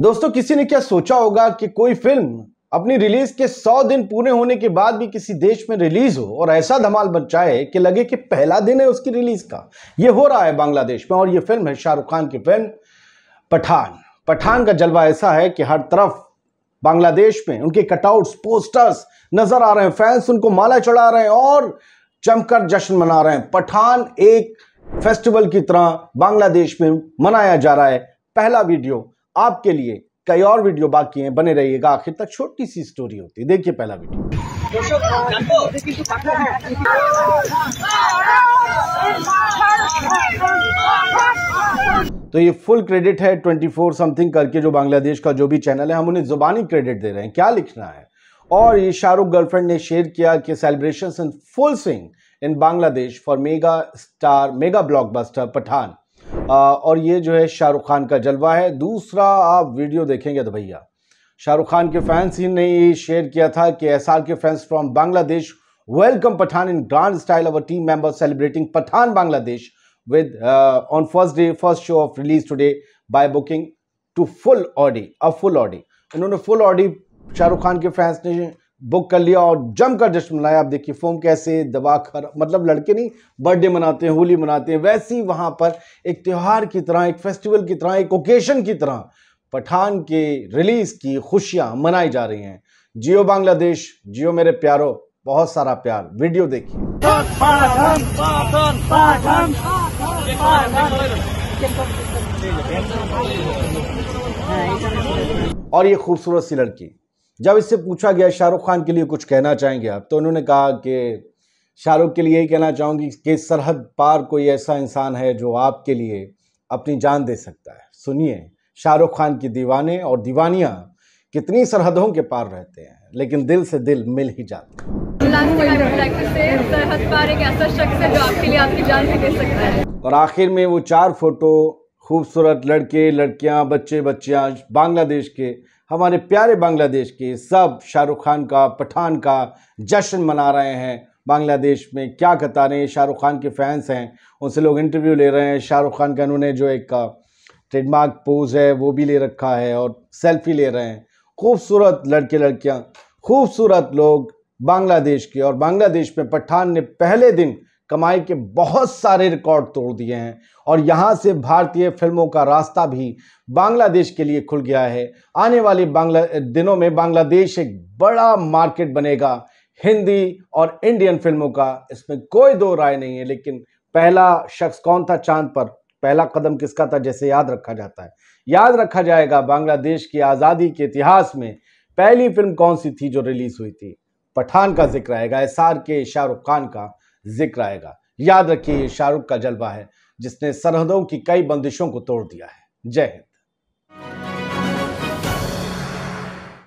दोस्तों किसी ने क्या सोचा होगा कि कोई फिल्म अपनी रिलीज के 100 दिन पूरे होने के बाद भी किसी देश में रिलीज हो और ऐसा धमाल बचाए कि लगे कि पहला दिन है उसकी रिलीज का यह हो रहा है बांग्लादेश में और यह फिल्म है शाहरुख खान की फिल्म पठान पठान का जलवा ऐसा है कि हर तरफ बांग्लादेश में उनके कटआउट्स पोस्टर्स नजर आ रहे हैं फैंस उनको माला चढ़ा रहे हैं और जमकर जश्न मना रहे हैं पठान एक फेस्टिवल की तरह बांग्लादेश में मनाया जा रहा है पहला वीडियो आपके लिए कई और वीडियो बाकी हैं बने रहिएगा आखिर तक छोटी सी स्टोरी होती है देखिए पहला वीडियो तो ये फुल क्रेडिट है 24 समथिंग करके जो बांग्लादेश का जो भी चैनल है हम उन्हें जुबानी क्रेडिट दे रहे हैं क्या लिखना है और ये शाहरुख गर्लफ्रेंड ने शेयर किया कि celebration in full swing in Bangladesh for mega star mega blockbuster Pathaan और ये जो है शाहरुख खान का जलवा है दूसरा आप वीडियो देखेंगे तो भैया शाहरुख खान के फैंस ही ने शेयर किया था कि S K fans from Bangladesh welcome Pathaan in grand style our team member celebrating Pathaan Bangladesh with on first day first show of release today by booking two full audi a full audi इन्होंने full audi Shahrukh Khan के fans ने book कर लिया और जमकर जश्न मनाया आप देखिए फोम कैसे दबा कर मतलब लड़के नहीं बर्थडे मनाते हैं होली मनाते हैं वैसे ही वहाँ पर एक त्यौहार की तरह एक फेस्टिवल की तरह एक ओकेशन की तरह पठान के रिलीज़ की खुशियाँ मनाई जा रही हैं जियो बांग्लादेश जियो मेरे प्यारो बहुत सारा प्यार वीडियो देखिए और ये खूबसूरत सी लड़की जब इससे पूछा गया शाहरुख खान के लिए कुछ कहना चाहेंगे आप तो उन्होंने कहा कि शाहरुख के लिए यही कहना चाहूँगी कि सरहद पार कोई ऐसा इंसान है जो आपके लिए अपनी जान दे सकता है सुनिए शाहरुख खान की दीवाने और दीवानियाँ कितनी सरहदों के पार रहते हैं लेकिन दिल से दिल मिल ही जाते हैं और आखिर में वो चार फोटो खूबसूरत लड़के लड़कियां बच्चे बच्चियां बांग्लादेश के हमारे प्यारे बांग्लादेश के सब शाहरुख खान का पठान का जश्न मना रहे हैं बांग्लादेश में क्या हैं शाहरुख खान के फैंस हैं उनसे लोग इंटरव्यू ले रहे हैं शाहरुख खान का उन्होंने जो एक ट्रेडमार्क पोज है वो भी ले रखा है और सेल्फी ले रहे हैं खूबसूरत लड़के लड़कियाँ खूबसूरत लोग बांग्लादेश के और बांग्लादेश में पठान ने पहले दिन कमाई के बहुत सारे रिकॉर्ड तोड़ दिए हैं और यहाँ से भारतीय फिल्मों का रास्ता भी बांग्लादेश के लिए खुल गया है आने वाले बांग्ला दिनों में बांग्लादेश एक बड़ा मार्केट बनेगा हिंदी और इंडियन फिल्मों का इसमें कोई दो राय नहीं है लेकिन पहला शख्स कौन था चांद पर पहला कदम किसका था जैसे याद रखा जाता है याद रखा जाएगा बांग्लादेश की आज़ादी के इतिहास में पहली फिल्म कौन सी थी जो रिलीज़ हुई थी पठान का जिक्र आएगा एस के शाहरुख खान का जिक्र आएगा याद रखिए ये शाहरुख का जलवा है जिसने सरहदों की कई बंदिशों को तोड़ दिया है जय हिंद